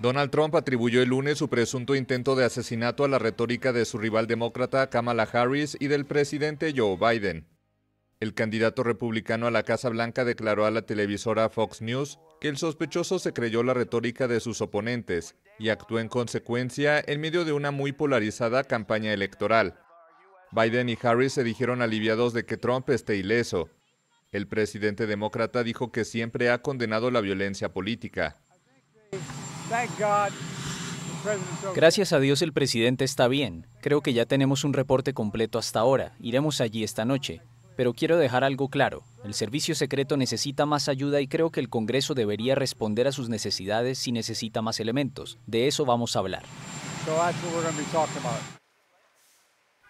Donald Trump atribuyó el lunes su presunto intento de asesinato a la retórica de su rival demócrata Kamala Harris y del presidente Joe Biden. El candidato republicano a la Casa Blanca declaró a la televisora Fox News que el sospechoso se creyó la retórica de sus oponentes y actuó en consecuencia en medio de una muy polarizada campaña electoral. Biden y Harris se dijeron aliviados de que Trump esté ileso. El presidente demócrata dijo que siempre ha condenado la violencia política. Gracias a Dios el presidente está bien. Creo que ya tenemos un reporte completo hasta ahora. Iremos allí esta noche. Pero quiero dejar algo claro. El servicio secreto necesita más ayuda y creo que el Congreso debería responder a sus necesidades si necesita más elementos. De eso vamos a hablar.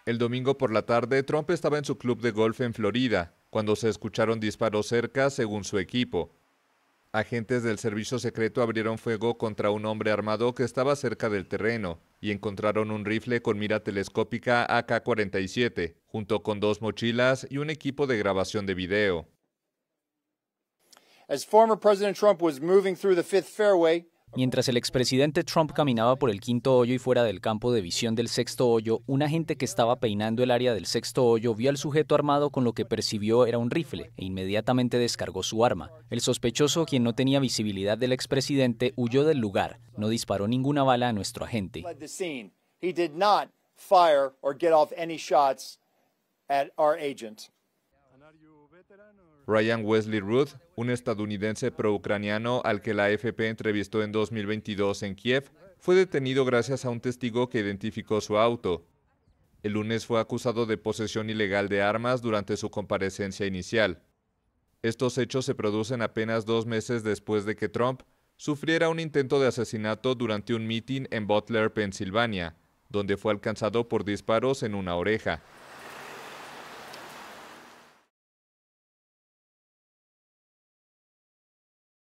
El domingo por la tarde, Trump estaba en su club de golf en Florida, cuando se escucharon disparos cerca, según su equipo. Agentes del servicio secreto abrieron fuego contra un hombre armado que estaba cerca del terreno y encontraron un rifle con mira telescópica AK-47, junto con dos mochilas y un equipo de grabación de video. As former President Trump was moving through the fifth fairway, Mientras el expresidente Trump caminaba por el quinto hoyo y fuera del campo de visión del sexto hoyo, un agente que estaba peinando el área del sexto hoyo vio al sujeto armado con lo que percibió era un rifle e inmediatamente descargó su arma. El sospechoso, quien no tenía visibilidad del expresidente, huyó del lugar. No disparó ninguna bala a nuestro agente. Ryan Wesley Ruth, un estadounidense proucraniano al que la AFP entrevistó en 2022 en Kiev, fue detenido gracias a un testigo que identificó su auto. El lunes fue acusado de posesión ilegal de armas durante su comparecencia inicial. Estos hechos se producen apenas dos meses después de que Trump sufriera un intento de asesinato durante un mitin en Butler, Pensilvania, donde fue alcanzado por disparos en una oreja.